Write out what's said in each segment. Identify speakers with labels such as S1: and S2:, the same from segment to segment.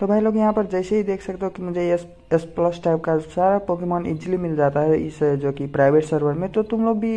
S1: तो भाई लोग यहाँ पर जैसे ही देख सकते हो कि मुझे एस एस प्लस टाइप का सारा पोकेमॉन इजीली मिल जाता है इस जो कि प्राइवेट सर्वर में तो तुम लोग भी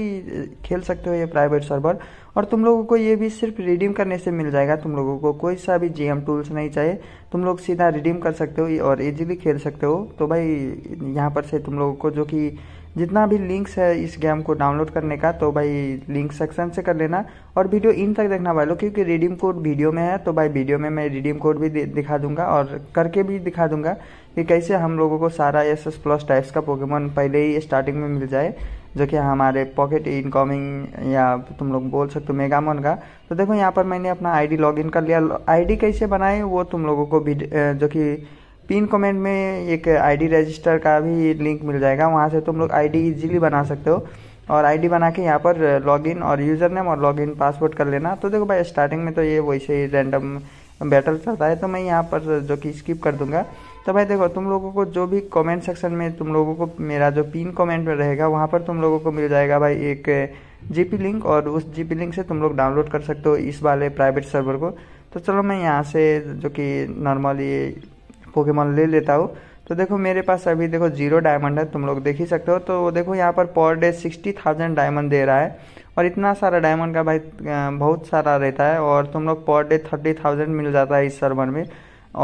S1: खेल सकते हो ये प्राइवेट सर्वर और तुम लोगों को ये भी सिर्फ रिडीम करने से मिल जाएगा तुम लोगों को कोई सा भी जीएम टूल्स नहीं चाहिए तुम लोग सीधा रिडीम कर सकते हो और इजीली खेल सकते हो तो भाई यहाँ पर से तुम लोगों को जो कि जितना भी लिंक्स है इस गेम को डाउनलोड करने का तो भाई लिंक सेक्शन से कर लेना और वीडियो इन तक देखना भाई लोग क्योंकि रिडीम कोड वीडियो में है तो भाई वीडियो में मैं रिडीम कोड भी दिखा दूंगा और करके भी दिखा दूंगा कि कैसे हम लोगों को सारा एस एस प्लस टाइप्स का पोकेमोन पहले ही स्टार्टिंग में मिल जाए जो कि हमारे पॉकेट इनकमिंग या तुम लोग बोल सकते हो मेगामोन का तो देखो यहाँ पर मैंने अपना आईडी लॉगिन कर लिया आईडी कैसे बनाए वो तुम लोगों को जो कि पिन कमेंट में एक आईडी रजिस्टर का भी लिंक मिल जाएगा वहाँ से तुम लोग आईडी इजीली बना सकते हो और आईडी बना के यहाँ पर लॉगिन और यूज़र नेम और लॉगिन पासवर्ड कर लेना तो देखो भाई स्टार्टिंग में तो ये वैसे ही रैंडम बैटल चलता है तो मैं यहाँ पर जो कि स्किप कर दूंगा तो भाई देखो तुम लोगों को जो भी कमेंट सेक्शन में तुम लोगों को मेरा जो पिन कमेंट में रहेगा वहाँ पर तुम लोगों को मिल जाएगा भाई एक जीपी लिंक और उस जीपी लिंक से तुम लोग डाउनलोड कर सकते हो इस वाले प्राइवेट सर्वर को तो चलो मैं यहाँ से जो कि नॉर्मली पोकेमॉन ले लेता हूँ तो देखो मेरे पास अभी देखो जीरो डायमंड है तुम लोग देख ही सकते हो तो देखो यहाँ पर per day sixty thousand diamond दे रहा है और इतना सारा डायमंड का भाई बहुत सारा रहता है और तुम लोग पर डे थर्टी थाउजेंड मिल जाता है इस सर्वर में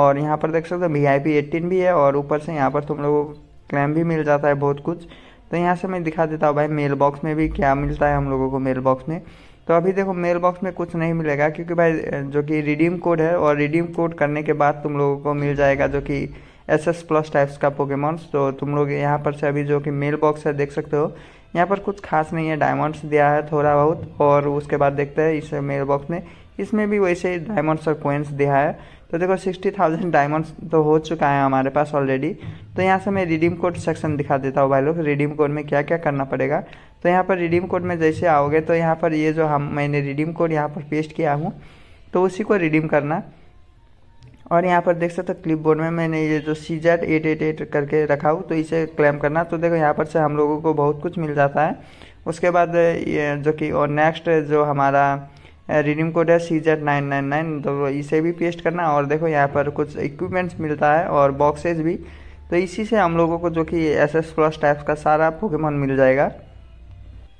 S1: और यहाँ पर देख सकते हो वी आई पी एटीन भी है और ऊपर से यहाँ पर तुम लोग को क्लैम भी मिल जाता है बहुत कुछ तो यहाँ से मैं दिखा देता हूँ भाई मेल बॉक्स में भी क्या मिलता है हम लोगों को मेल बॉक्स में तो अभी देखो मेल बॉक्स में कुछ नहीं मिलेगा क्योंकि भाई जो कि रिडीम कोड है और रिडीम कोड करने के बाद तुम लोगों को मिल जाएगा जो कि एस एस प्लस टाइप्स का पोकेमॉन्स तो तुम लोग यहाँ पर से अभी जो कि मेल बॉक्स है देख सकते हो यहाँ पर कुछ खास नहीं है डायमंड्स दिया है थोड़ा बहुत और उसके बाद देखते हैं इस मेल बॉक्स में इसमें भी वैसे ही डायमंड्स और कोइंस दिया है तो देखो सिक्सटी थाउजेंड डायमंड्स तो हो चुका है हमारे पास ऑलरेडी तो यहाँ से मैं रिडीम कोड सेक्शन दिखा देता हूँ भाई लोग रिडीम कोड में क्या क्या करना पड़ेगा तो यहाँ पर रिडीम कोड में जैसे आओगे तो यहाँ पर ये जो हम मैंने रिडीम कोड यहाँ पर पेस्ट किया हूँ तो उसी को रिडीम करना और यहाँ पर देख सकते हो क्लिप बोर्ड में मैंने ये जो C Z eight eight eight करके रखा हूँ तो इसे क्लेम करना तो देखो यहाँ पर से हम लोगों को बहुत कुछ मिल जाता है उसके बाद ये जो कि और नेक्स्ट जो हमारा रिडीम कोड है C Z nine nine nine तो इसे भी पेस्ट करना और देखो यहाँ पर कुछ इक्विपमेंट्स मिलता है और बॉक्सेज भी तो इसी से हम लोगों को जो कि एस एस प्लस टाइप्स का सारा पोकेमॉन मिल जाएगा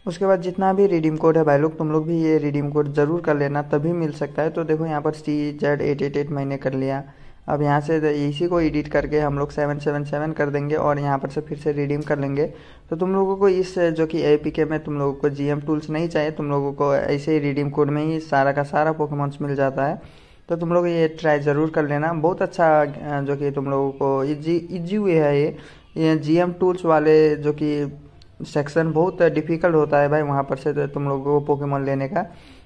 S1: उसके बाद जितना भी रिडीम कोड है भाई लोग तुम लोग भी ये रिडीम कोड ज़रूर कर लेना तभी मिल सकता है तो देखो यहाँ पर C Z eight eight eight मैंने कर लिया अब यहाँ से तो इसी को एडिट करके हम लोग सेवन सेवन सेवन कर देंगे और यहाँ पर से फिर से रिडीम कर लेंगे तो तुम लोगों को इस जो कि ए पी के में तुम लोगों को जी एम टूल्स नहीं चाहिए तुम लोगों को ऐसे ही रिडीम कोड में ही सारा का सारा पोकेमॉन्स मिल जाता है तो तुम लोग ये ट्राई ज़रूर कर लेना बहुत अच्छा जो कि तुम लोगों को इजी इजी हुए है ये ये जी टूल्स वाले जो कि सेक्शन बहुत डिफिकल्ट होता है भाई वहाँ पर से तो तुम लोगों को पोकेमोन लेने का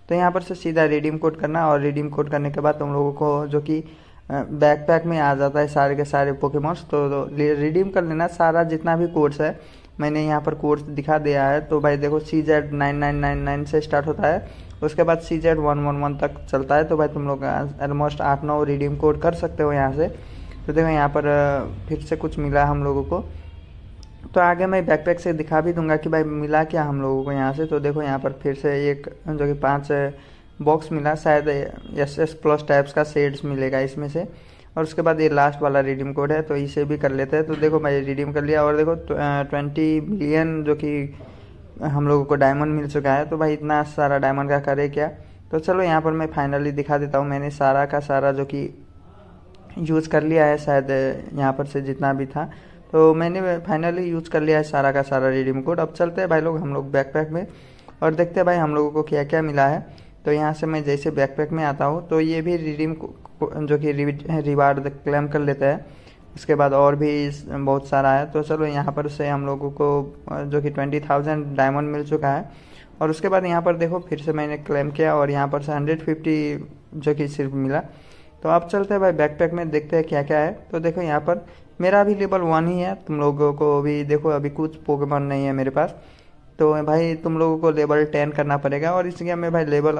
S1: तो यहाँ पर से सीधा रिडीम कोड करना और रिडीम कोड करने के बाद तुम लोगों को जो कि बैक पैक में आ जाता है सारे के सारे पोकेमोन्स तो रिडीम तो कर लेना सारा जितना भी कोर्स है मैंने यहाँ पर कोर्स दिखा दिया है तो भाई देखो C Z nine nine nine nine से स्टार्ट होता है उसके बाद C Z one one one तक चलता है तो भाई तुम लोग ऑलमोस्ट आठ नौ रिडीम कोड कर सकते हो यहाँ से तो देखो यहाँ पर फिर से कुछ मिला हम लोगों को तो आगे मैं बैकपैक से दिखा भी दूंगा कि भाई मिला क्या हम लोगों को यहाँ से तो देखो यहाँ पर फिर से एक जो कि पाँच बॉक्स मिला शायद एस एस प्लस टाइप्स का सेट्स मिलेगा इसमें से और उसके बाद ये लास्ट वाला रिडीम कोड है तो इसे भी कर लेते हैं तो देखो मैं रिडीम कर लिया और देखो ट्वेंटी मिलियन जो कि हम लोगों को डायमंड मिल चुका है तो भाई इतना सारा डायमंड का करे क्या तो चलो यहाँ पर मैं फाइनली दिखा देता हूँ मैंने सारा का सारा जो कि यूज़ कर लिया है शायद यहाँ पर से जितना भी था तो मैंने फाइनली यूज़ कर लिया है सारा का सारा रिडीम कोड अब चलते हैं भाई लोग हम लोग बैकपैक में और देखते हैं भाई हम लोगों को क्या क्या मिला है तो यहाँ से मैं जैसे बैकपैक में आता हूँ तो ये भी रिडीम जो कि रिवार्ड क्लेम कर लेते हैं उसके बाद और भी बहुत सारा है तो चलो यहाँ पर से हम लोगों को जो कि ट्वेंटी थाउजेंड डायमंड मिल चुका है और उसके बाद यहाँ पर देखो फिर से मैंने क्लेम किया और यहाँ पर से हंड्रेड फिफ्टी जो कि सिर्फ मिला तो आप चलते हैं भाई बैकपैक में देखते हैं क्या क्या है तो देखो यहाँ पर मेरा भी लेवल वन ही है तुम लोगों को अभी देखो अभी कुछ पोकेमॉन नहीं है मेरे पास तो भाई तुम लोगों को लेवल टेन करना पड़ेगा और इस गेम में भाई लेवल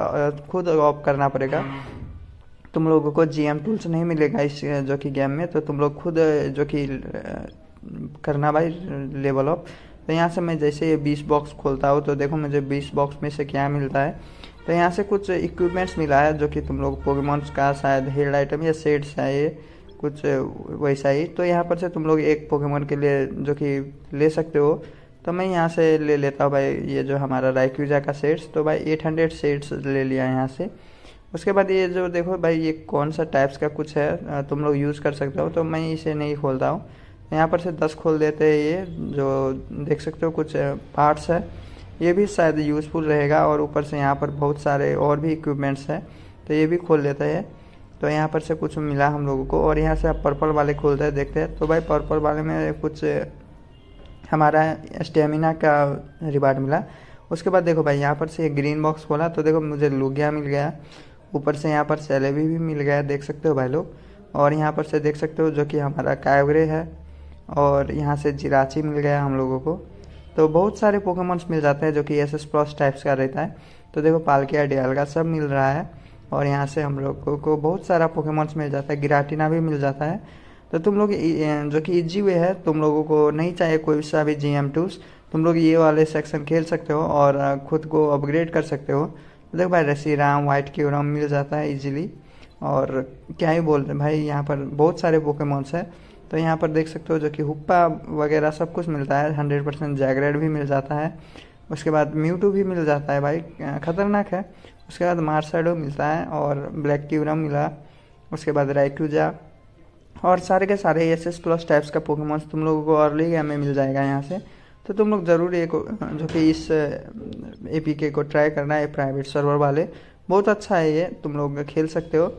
S1: खुद ऑफ करना पड़ेगा तुम लोगों को जी एम टूल्स नहीं मिलेगा इस जो कि गेम में तो तुम लोग खुद जो कि करना भाई लेवल ऑफ तो यहाँ से मैं जैसे ये बीस बॉक्स खोलता हूँ तो देखो मुझे बीस बॉक्स में से क्या मिलता है तो यहाँ से कुछ इक्विपमेंट्स मिला है जो कि तुम लोग पोकेमोन्स का शायद हेड आइटम या सेट्स है ये कुछ वैसा ही तो यहाँ पर से तुम लोग एक पोकेमोन के लिए जो कि ले सकते हो तो मैं यहाँ से ले लेता हूँ भाई ये जो हमारा राइक्यूजा का सेट्स तो भाई एट हंड्रेड सेट्स ले लिया यहाँ से उसके बाद ये जो देखो भाई ये कौन सा टाइप्स का कुछ है तुम लोग यूज़ कर सकते हो तो मैं इसे नहीं खोलता हूँ तो यहाँ पर से दस खोल देते हैं ये जो देख सकते हो कुछ पार्ट्स है ये भी शायद यूज़फुल रहेगा और ऊपर से यहाँ पर बहुत सारे और भी इक्विपमेंट्स हैं तो ये भी खोल लेते हैं तो यहाँ पर से कुछ मिला हम लोगों को और यहाँ से आप पर्पल वाले खोलते हैं देखते हैं तो भाई पर्पल वाले में कुछ हमारा स्टेमिना का रिवार्ड मिला उसके बाद देखो भाई यहाँ पर से ग्रीन बॉक्स खोला तो देखो मुझे लुगिया मिल गया ऊपर से यहाँ पर सेलेबी भी मिल गया देख सकते हो भाई लोग और यहाँ पर से देख सकते हो जो कि हमारा कायवरे है और यहाँ से जिराची मिल गया हम लोगों को तो बहुत सारे पोकेमोन्स मिल जाते हैं जो कि एस एस प्लस टाइप्स का रहता है तो देखो पालकिया डियालगा सब मिल रहा है और यहाँ से हम लोग को, को बहुत सारा पोकेमोन्स मिल जाता है गिराटिना भी मिल जाता है तो तुम लोग जो कि इजी वे है तुम लोगों को नहीं चाहिए कोई सा भी जी एम टूस तुम लोग ये वाले सेक्शन खेल सकते हो और खुद को अपग्रेड कर सकते हो तो देख भाई रसी राम वाइट क्यूराम मिल जाता है इजीली और क्या ही बोल रहे भाई यहाँ पर बहुत सारे पोकेमोन्स है तो यहाँ पर देख सकते हो जो कि हुप्पा वगैरह सब कुछ मिलता है हंड्रेड परसेंट भी मिल जाता है उसके बाद म्यूटू भी मिल जाता है भाई ख़तरनाक है उसके बाद मार्साडो मिलता है और ब्लैक क्यूरम मिला उसके बाद राइक्यूजा और सारे के सारे एस एस प्लस टाइप्स का पोकेमोन्स तुम लोगों को अर्ली गेम में मिल जाएगा यहाँ से तो तुम लोग ज़रूर एक जो कि इस ए को ट्राई करना है प्राइवेट सर्वर वाले बहुत अच्छा है ये तुम लोग खेल सकते हो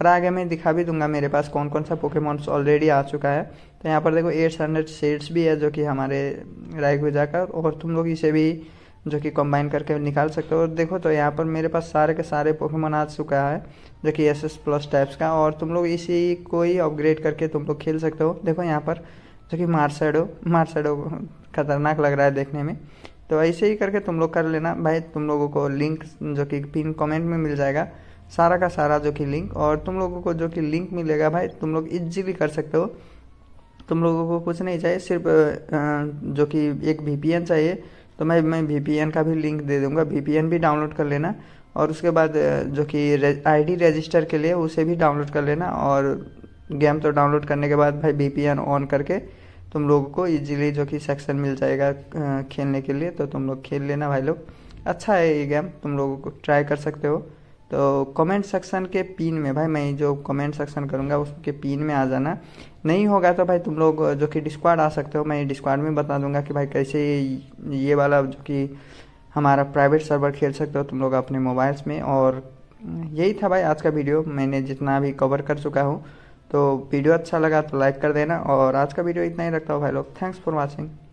S1: और आगे मैं दिखा भी दूंगा मेरे पास कौन कौन सा पोकेमोन्स ऑलरेडी आ चुका है तो यहाँ पर देखो एट्स हंड्रेड सेट्स भी है जो कि हमारे रायगुजा का और तुम लोग इसे भी जो कि कंबाइन करके निकाल सकते हो और देखो तो यहाँ पर मेरे पास सारे के सारे पोकेमोन आ चुका है जो कि एस एस प्लस टाइप्स का और तुम लोग इसी को ही अपग्रेड करके तुम लोग खेल सकते हो देखो यहाँ पर जो कि मार्सेडो मार्सेडो खतरनाक लग रहा है देखने में तो ऐसे ही करके तुम लोग कर लेना भाई तुम लोगों को लिंक जो कि पिन कमेंट में मिल जाएगा सारा का सारा जो कि लिंक और तुम लोगों को जो कि लिंक मिलेगा भाई तुम लोग इजीली कर सकते हो तुम लोगों को कुछ नहीं चाहिए सिर्फ जो कि एक वी चाहिए तो मैं मैं वी का भी लिंक दे दूंगा वी भी डाउनलोड कर लेना और उसके बाद जो कि आईडी रजिस्टर के लिए उसे भी डाउनलोड कर लेना और गेम तो डाउनलोड करने के बाद भाई वीपीएन ऑन करके तुम लोगों को इजीली जो कि सेक्शन मिल जाएगा खेलने के लिए तो तुम लोग खेल लेना भाई लोग अच्छा है ये गेम तुम लोगों को ट्राई कर सकते हो तो कमेंट सेक्शन के पिन में भाई मैं जो कमेंट सेक्शन करूँगा उसके पिन में आ जाना नहीं होगा तो भाई तुम लोग जो कि डिस्क्वाड आ सकते हो मैं डिस्क्वाड में बता दूंगा कि भाई कैसे ये वाला जो कि हमारा प्राइवेट सर्वर खेल सकते हो तुम लोग अपने मोबाइल्स में और यही था भाई आज का वीडियो मैंने जितना भी कवर कर चुका हूँ तो वीडियो अच्छा लगा तो लाइक कर देना और आज का वीडियो इतना ही रखता हूँ भाई लोग थैंक्स फॉर वॉचिंग